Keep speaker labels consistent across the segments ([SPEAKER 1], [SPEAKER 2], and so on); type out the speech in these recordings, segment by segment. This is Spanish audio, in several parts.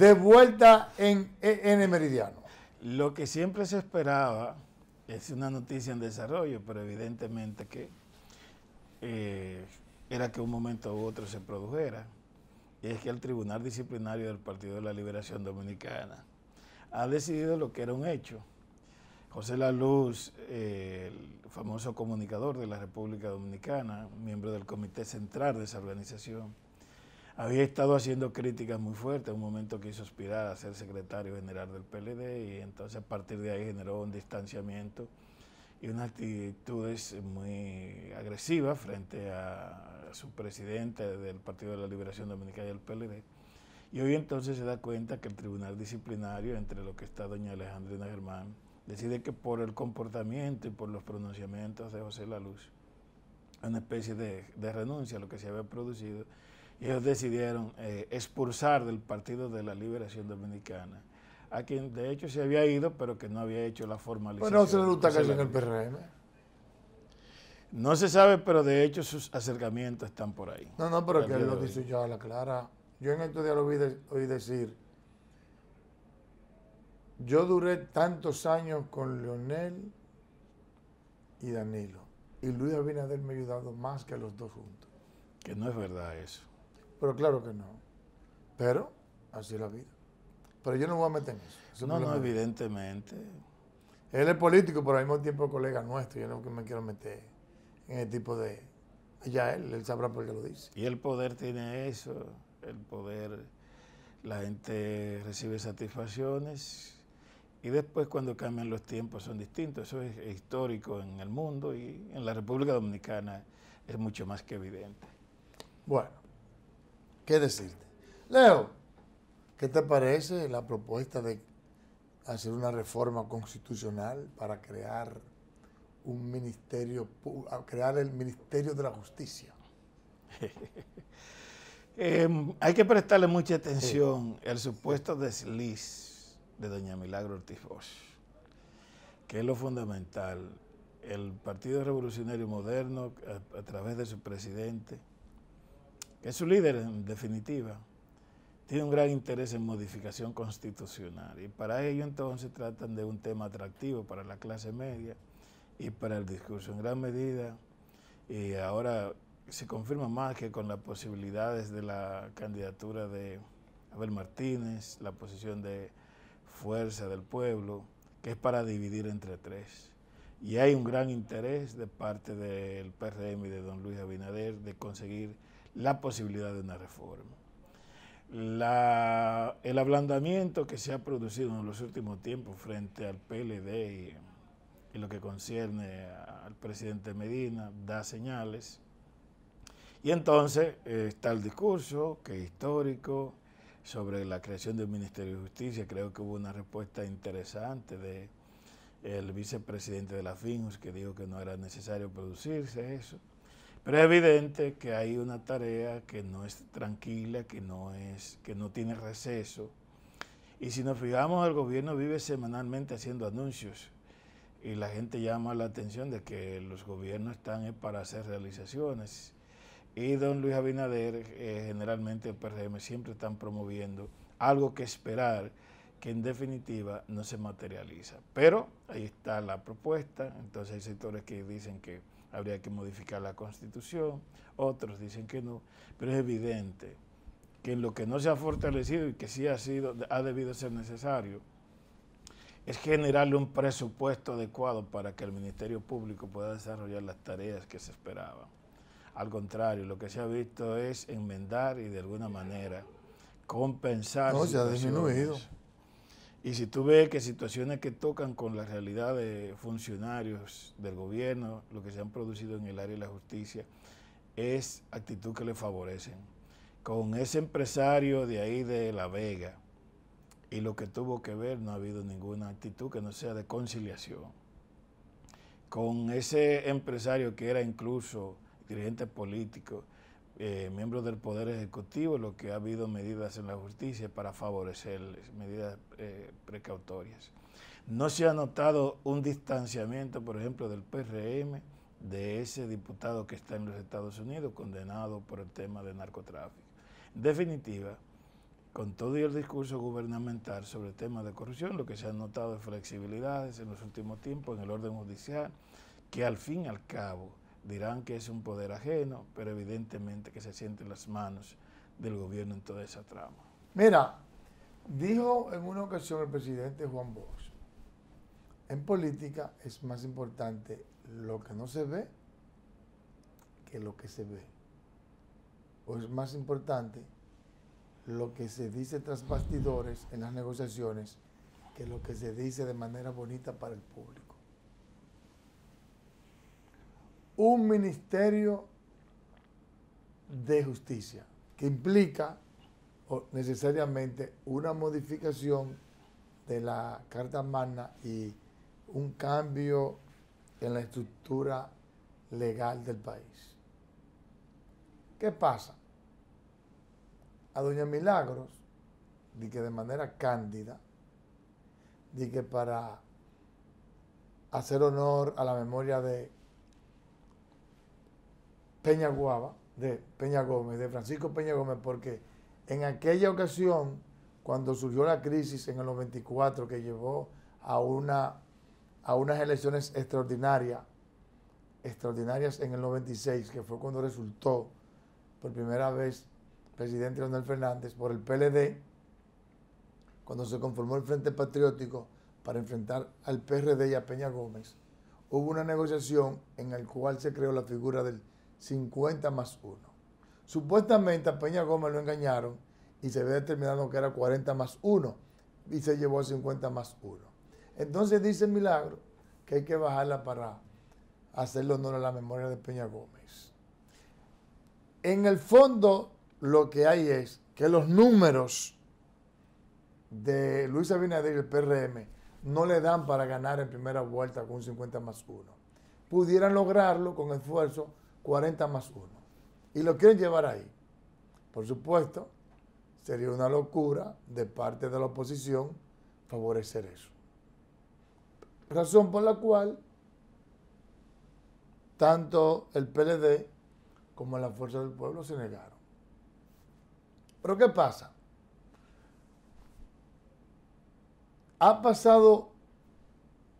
[SPEAKER 1] de vuelta en, en el meridiano. Lo que siempre se esperaba es una noticia en desarrollo, pero evidentemente que eh, era que un momento u otro se produjera. Y es que el Tribunal Disciplinario del Partido de la Liberación Dominicana ha decidido lo que era un hecho. José Laluz, Luz, el famoso comunicador de la República Dominicana, miembro del Comité Central de esa organización, había estado haciendo críticas muy fuertes, un momento que quiso aspirar a ser secretario general del PLD y entonces a partir de ahí generó un distanciamiento y unas actitudes muy agresivas frente a, su presidente del Partido de la Liberación Dominicana y el PLD. Y hoy entonces se da cuenta que el tribunal disciplinario, entre lo que está doña Alejandrina Germán, decide que por el comportamiento y por los pronunciamientos de José Laluz, una especie de, de renuncia a lo que se había producido ellos decidieron eh, expulsar del Partido de la Liberación Dominicana a quien de hecho se había ido, pero que no había hecho la formalización. Bueno, se le gusta que en el PRM. No se sabe, pero de hecho sus acercamientos están por ahí. No, no, pero que lo dice
[SPEAKER 2] ya a la clara. Yo en estos días lo oí, decir, yo duré tantos años con Leonel y Danilo, y Luis Abinader me ha ayudado más que los dos juntos. Que no es verdad eso. Pero claro que no. Pero así es la vida. Pero yo no me voy a meter en eso. no, no, evidentemente. Él es político, pero al mismo tiempo colega nuestro. Yo no me quiero meter en el tipo de... Ya él, él sabrá por qué lo dice. Y el poder tiene eso.
[SPEAKER 1] El poder, la gente recibe satisfacciones y después cuando cambian los tiempos son distintos. Eso es histórico en el mundo y en la República
[SPEAKER 2] Dominicana es mucho más que evidente. Bueno qué decirte. Leo, ¿qué te parece la propuesta de hacer una reforma constitucional para crear un ministerio, crear el Ministerio de la Justicia? Em,
[SPEAKER 1] hay que prestarle mucha atención al supuesto desliz de doña Milagro Ortiz Bosch, que es lo fundamental. El Partido Revolucionario Moderno, a través de su presidente, que es su líder en definitiva, tiene un gran interés en modificación constitucional y para ello entonces tratan de un tema atractivo para la clase media y para el discurso en gran medida y ahora se confirma más que con las posibilidades de la candidatura de Abel Martínez, la posición de fuerza del pueblo, que es para dividir entre tres. Y hay un gran interés de parte del PRM y de don Luis Abinader de conseguir la posibilidad de una reforma. el ablandamiento que se ha producido en los últimos tiempos frente al PLD y, lo que concierne al presidente Medina da señales. Y entonces eh, está el discurso, que es histórico, sobre la creación del Ministerio de Justicia. Creo que hubo una respuesta interesante de vicepresidente de la FINUS que dijo que no era necesario producirse eso. Pero es evidente que hay una tarea que no es tranquila, que no, es, que no tiene receso. Y si nos fijamos, el gobierno vive semanalmente haciendo anuncios y la gente llama la atención de que los gobiernos están para hacer realizaciones. Y don Luis Abinader, eh, generalmente el PRM, siempre están promoviendo algo que esperar que en definitiva no se materializa. Pero ahí está la propuesta, entonces hay sectores que dicen que habría que modificar la constitución, otros dicen que no, pero es evidente que lo que no se ha fortalecido y que sí ha, sido, ha debido ser necesario, es generarle un presupuesto adecuado para que el Ministerio Público pueda desarrollar las tareas que se esperaban. Al contrario, lo que se ha visto es enmendar y de alguna manera compensar. No, se ha disminuido. Y si tú ves que situaciones que tocan con la realidad de funcionarios del gobierno, lo que se han producido en el área de la justicia, es actitud que le favorecen. Con ese empresario de ahí de La Vega y lo que tuvo que ver, no ha habido ninguna actitud que no sea de conciliación. Con ese empresario que era incluso dirigente político, eh, miembros del Poder Ejecutivo, lo que ha habido medidas en la justicia para favorecer medidas eh, precautorias. No se ha notado un distanciamiento, por ejemplo, del PRM, de ese diputado que está en los Estados Unidos condenado por el tema de narcotráfico. En definitiva, con todo el discurso gubernamental sobre el tema de corrupción, lo que se ha notado es flexibilidades en los últimos tiempos en el orden judicial, que al fin y al cabo Dirán que es un poder ajeno, pero evidentemente que se sienten las manos del gobierno en toda esa trama.
[SPEAKER 2] Mira, dijo en una ocasión el presidente Juan Bosch, en política es más importante lo que no se ve que lo que se ve. O es más importante lo que se dice tras bastidores en las negociaciones que lo que se dice de manera bonita para el público. un ministerio de justicia, que implica necesariamente una modificación de la Carta Magna y un cambio en la estructura legal del país. ¿Qué pasa? A Doña Milagros, de que de manera cándida, de que para hacer honor a la memoria de Peña Guava, de Peña Gómez, de Francisco Peña Gómez, porque en aquella ocasión, cuando surgió la crisis en el 94, que llevó a, una, a unas elecciones extraordinarias, extraordinarias en el 96, que fue cuando resultó por primera vez presidente Leonel Fernández por el PLD, cuando se conformó el Frente Patriótico para enfrentar al PRD y a Peña Gómez, hubo una negociación en la cual se creó la figura del 50 más 1. Supuestamente a Peña Gómez lo engañaron y se ve determinado que era 40 más 1 y se llevó a 50 más 1. Entonces dice milagro que hay que bajarla para hacerle honor a la memoria de Peña Gómez. En el fondo lo que hay es que los números de Luis Abinader y el PRM no le dan para ganar en primera vuelta con un 50 más 1. Pudieran lograrlo con esfuerzo 40 más 1. Y lo quieren llevar ahí. Por supuesto, sería una locura de parte de la oposición favorecer eso. Razón por la cual tanto el PLD como la Fuerza del Pueblo se negaron. Pero ¿qué pasa? Ha pasado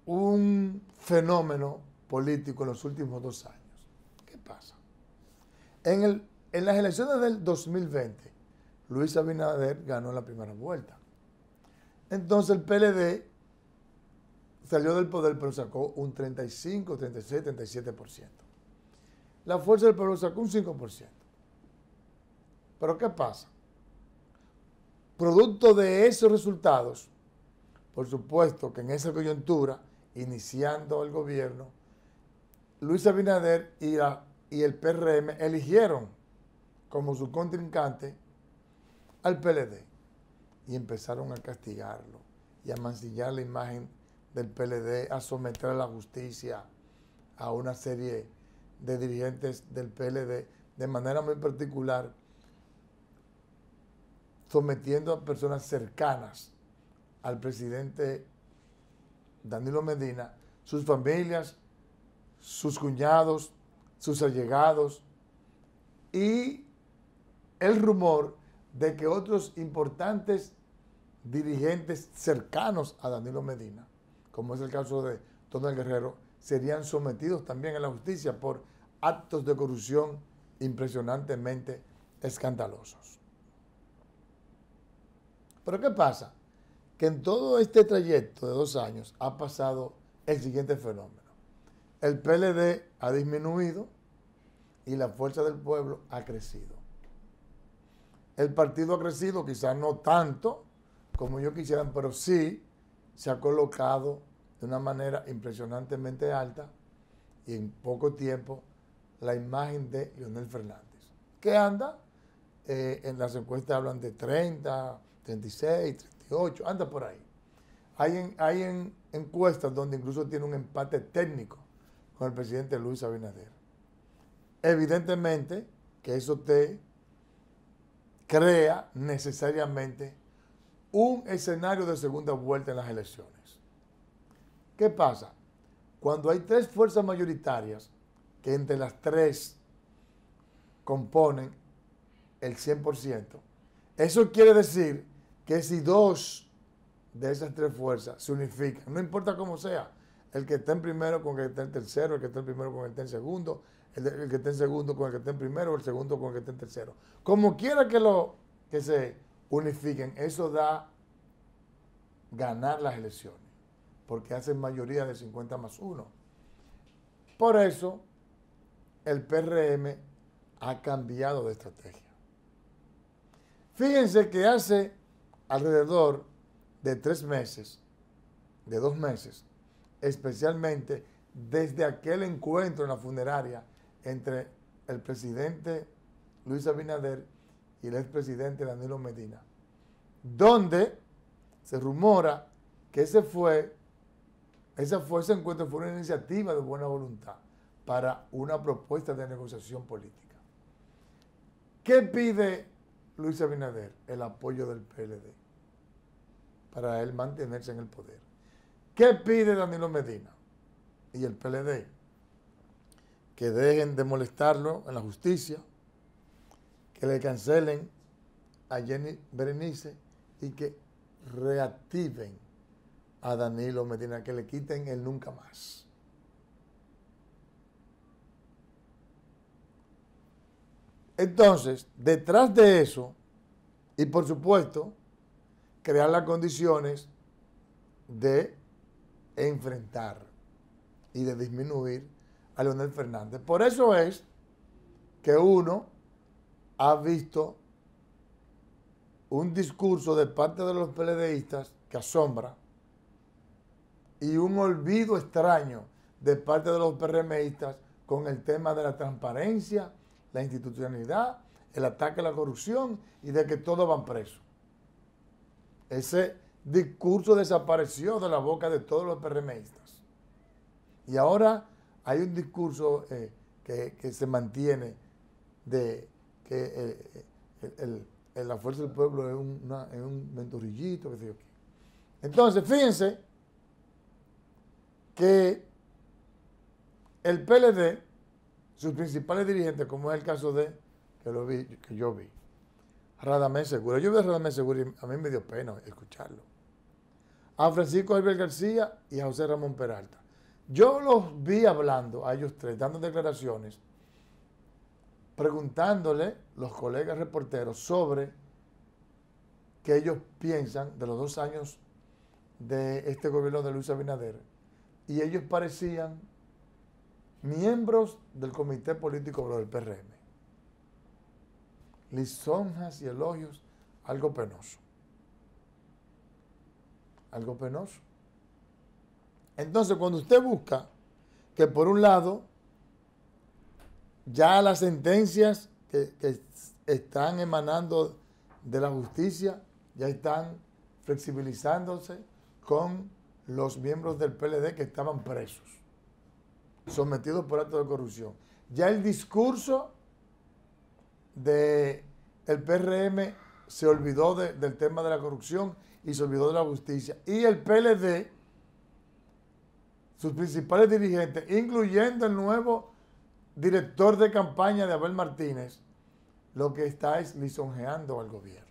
[SPEAKER 2] un fenómeno político en los últimos dos años en, las elecciones del 2020, Luis Abinader ganó la primera vuelta. Entonces el PLD salió del poder, pero sacó un 35, 36, 37%. La fuerza del pueblo sacó un 5%. Pero ¿qué pasa? Producto de esos resultados, por supuesto que en esa coyuntura, iniciando el gobierno, Luis Abinader y a y el PRM eligieron como su contrincante al PLD y empezaron a castigarlo y a mancillar la imagen del PLD, a someter a la justicia a una serie de dirigentes del PLD de manera muy particular, sometiendo a personas cercanas al presidente Danilo Medina, sus familias, sus cuñados, sus allegados y el rumor de que otros importantes dirigentes cercanos a Danilo Medina, como es el caso de Donald Guerrero, serían sometidos también a la justicia por actos de corrupción impresionantemente escandalosos. Pero ¿qué pasa? Que en todo este trayecto de dos años ha pasado el siguiente fenómeno el PLD ha disminuido y la fuerza del pueblo ha crecido. El partido ha crecido, quizás no tanto como yo quisieran, pero sí se ha colocado de una manera impresionantemente alta y en poco tiempo la imagen de Leonel Fernández, ¿Qué anda, eh, en las encuestas hablan de 30, 36, 38, anda por ahí. Hay, hay encuestas donde incluso tiene un empate técnico con el presidente Luis Abinader. Evidentemente que eso te crea necesariamente un escenario de segunda vuelta en las elecciones. ¿Qué pasa? Cuando hay tres fuerzas mayoritarias que entre las tres componen el 100%, eso quiere decir que si dos de esas tres fuerzas se unifican, no importa cómo sea, el que está en primero con el que está en tercero, el que está en primero con el que está en segundo, el, que está en segundo con el que está en primero, el segundo con el que está en tercero. Como quiera que, lo, que se unifiquen, eso da ganar las elecciones, porque hacen mayoría de 50 más 1. Por eso, el PRM ha cambiado de estrategia. Fíjense que hace alrededor de tres meses, de dos meses, especialmente desde aquel encuentro en la funeraria entre el presidente Luis Abinader y el expresidente Danilo Medina, donde se rumora que ese fue, ese fue, ese encuentro fue una iniciativa de buena voluntad para una propuesta de negociación política. ¿Qué pide Luis Abinader? El apoyo del PLD para él mantenerse en el poder. ¿Qué pide Danilo Medina y el PLD? Que dejen de molestarlo en la justicia, que le cancelen a Jenny Berenice y que reactiven a Danilo Medina, que le quiten el nunca más. Entonces, detrás de eso, y por supuesto, crear las condiciones de e enfrentar y de disminuir a Leonel Fernández. Por eso es que uno ha visto un discurso de parte de los PLDistas que asombra y un olvido extraño de parte de los PRMistas con el tema de la transparencia, la institucionalidad, el ataque a la corrupción y de que todos van presos. Ese discurso desapareció de la boca de todos los PRMistas. Y ahora hay un discurso eh, que, se mantiene de que eh, eh, la fuerza del pueblo es, un venturillito Entonces, fíjense que el PLD, sus principales dirigentes, como es el caso de, que, lo vi, que yo vi, Radamés Segura. Yo vi a Radamés Segura y a mí me dio pena escucharlo a Francisco Javier García y a José Ramón Peralta. Yo los vi hablando a ellos tres, dando declaraciones, preguntándole los colegas reporteros sobre qué ellos piensan de los dos años de este gobierno de Luis Abinader. Y ellos parecían miembros del Comité Político del PRM lisonjas y elogios, algo penoso algo penoso. Entonces, cuando usted busca que por un lado, ya las sentencias que, están emanando de la justicia ya están flexibilizándose con los miembros del PLD que estaban presos, sometidos por actos de corrupción. Ya el discurso del PRM se olvidó del tema de la corrupción y se olvidó de la justicia. Y el PLD, sus principales dirigentes, incluyendo el nuevo director de campaña de Abel Martínez, lo que está es lisonjeando al gobierno.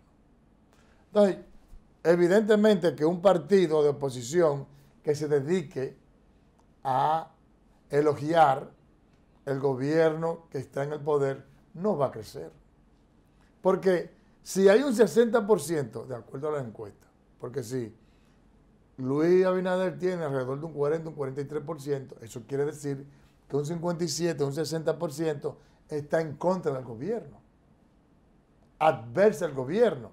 [SPEAKER 2] Entonces, evidentemente que un partido de oposición que se dedique a elogiar el gobierno que está en el poder no va a crecer. Porque si hay un 60%, de acuerdo a la encuesta, porque si Luis Abinader tiene alrededor de un 40, un 43%, eso quiere decir que un 57, un 60% está en contra del gobierno, adversa al gobierno.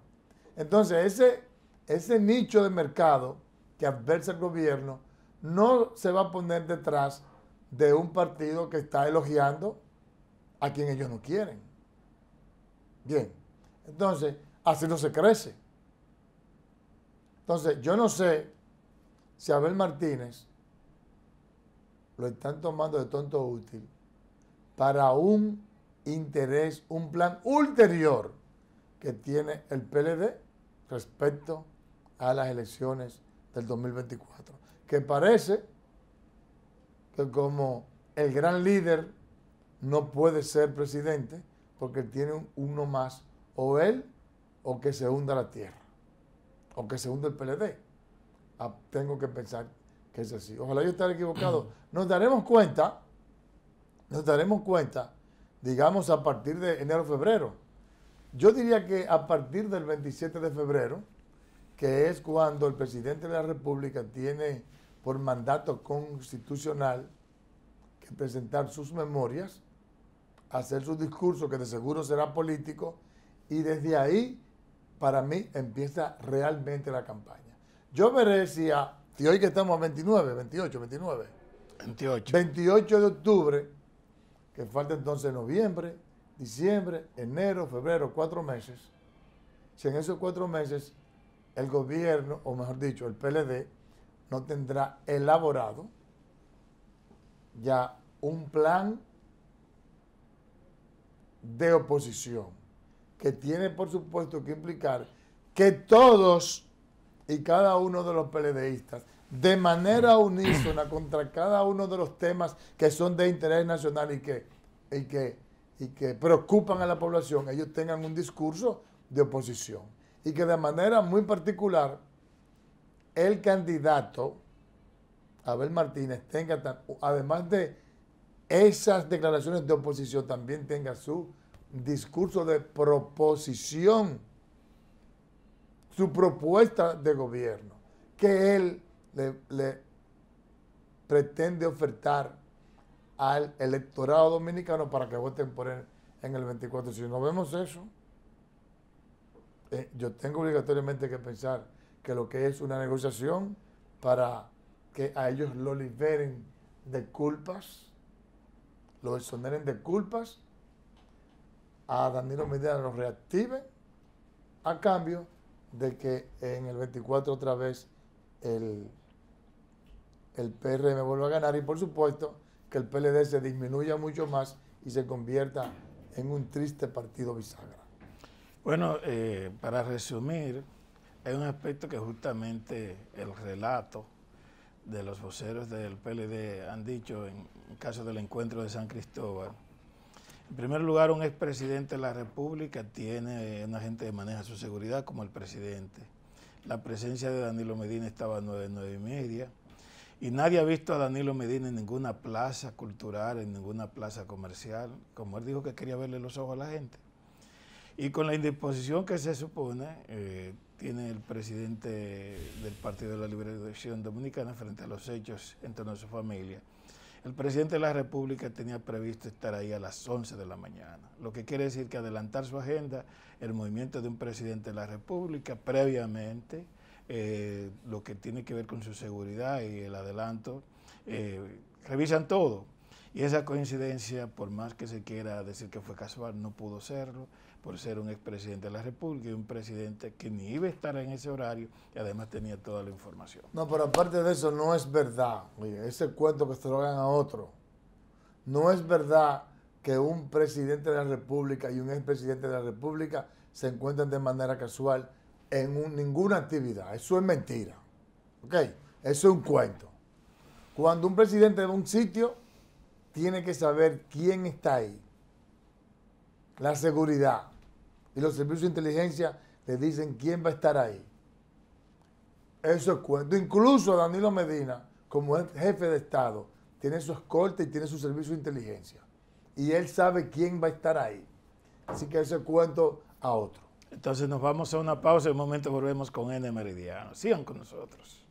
[SPEAKER 2] Entonces, ese, ese nicho de mercado que adversa al gobierno no se va a poner detrás de un partido que está elogiando a quien ellos no quieren. Bien, entonces, así no se crece. Entonces, yo no sé si Abel Martínez lo están tomando de tonto útil para un interés, un plan ulterior que tiene el PLD respecto a las elecciones del 2024. Que parece que como el gran líder no puede ser presidente porque tiene uno más, o él o que se hunda la tierra o que se el PLD. Ah, tengo que pensar que es así. Ojalá yo esté equivocado. Nos daremos cuenta, nos daremos cuenta, digamos, a partir de enero febrero. Yo diría que a partir del 27 de febrero, que es cuando el presidente de la República tiene por mandato constitucional que presentar sus memorias, hacer su discurso, que de seguro será político, y desde ahí para mí empieza realmente la campaña. Yo veré si a, hoy que estamos a 29, 28, 29. 28. 28 de octubre, que falta entonces noviembre, diciembre, enero, febrero, cuatro meses. Si en esos cuatro meses el gobierno, o mejor dicho, el PLD, no tendrá elaborado ya un plan de oposición que tiene por supuesto que implicar que todos y cada uno de los PLDistas, de manera mm. unísona contra cada uno de los temas que son de interés nacional y que, que preocupan a la población, ellos tengan un discurso de oposición. Y que de manera muy particular el candidato Abel Martínez tenga, además de esas declaraciones de oposición, también tenga su discurso de proposición, su propuesta de gobierno, que él le, pretende ofertar al electorado dominicano para que voten por él en el 24. Si no vemos eso, eh, yo tengo obligatoriamente que pensar que lo que es una negociación para que a ellos lo liberen de culpas, lo exoneren de culpas a Danilo Medina lo reactive a cambio de que en el 24 otra vez el, el PRM vuelva a ganar y por supuesto que el PLD se disminuya mucho más y se convierta en un triste partido bisagra.
[SPEAKER 1] Bueno, eh, para resumir, hay un aspecto que justamente el relato de los voceros del PLD han dicho en el caso del encuentro de San Cristóbal, en primer lugar, un expresidente de la República tiene una gente que maneja su seguridad como el presidente. La presencia de Danilo Medina estaba a nueve, nueve y media. Y nadie ha visto a Danilo Medina en ninguna plaza cultural, en ninguna plaza comercial, como él dijo que quería verle los ojos a la gente. Y con la indisposición que se supone eh, tiene el presidente del Partido de la Liberación Dominicana frente a los hechos en torno a su familia. El presidente de la República tenía previsto estar ahí a las 11 de la mañana, lo que quiere decir que adelantar su agenda, el movimiento de un presidente de la República previamente, eh, lo que tiene que ver con su seguridad y el adelanto, eh, revisan todo. Y esa coincidencia, por más que se quiera decir que fue casual, no pudo serlo por ser un expresidente de la República y un presidente que ni iba a estar en ese horario y además tenía toda la información. No, pero aparte
[SPEAKER 2] de eso, no es verdad. Oye, ese cuento que se lo hagan a otro. No es verdad que un presidente de la República y un expresidente de la República se encuentren de manera casual en ninguna actividad. Eso es mentira. ¿Ok? Eso es un cuento. Cuando un presidente de un sitio, tiene que saber quién está ahí. La seguridad y los servicios de inteligencia le dicen quién va a estar ahí. Eso es cuento. Incluso Danilo Medina, como jefe de Estado, tiene su escolta y tiene su servicio de inteligencia. Y él sabe quién va a estar ahí. Así que eso es cuento a otro. Entonces nos vamos a una
[SPEAKER 1] pausa y un momento volvemos con N Meridiano. Sigan con nosotros.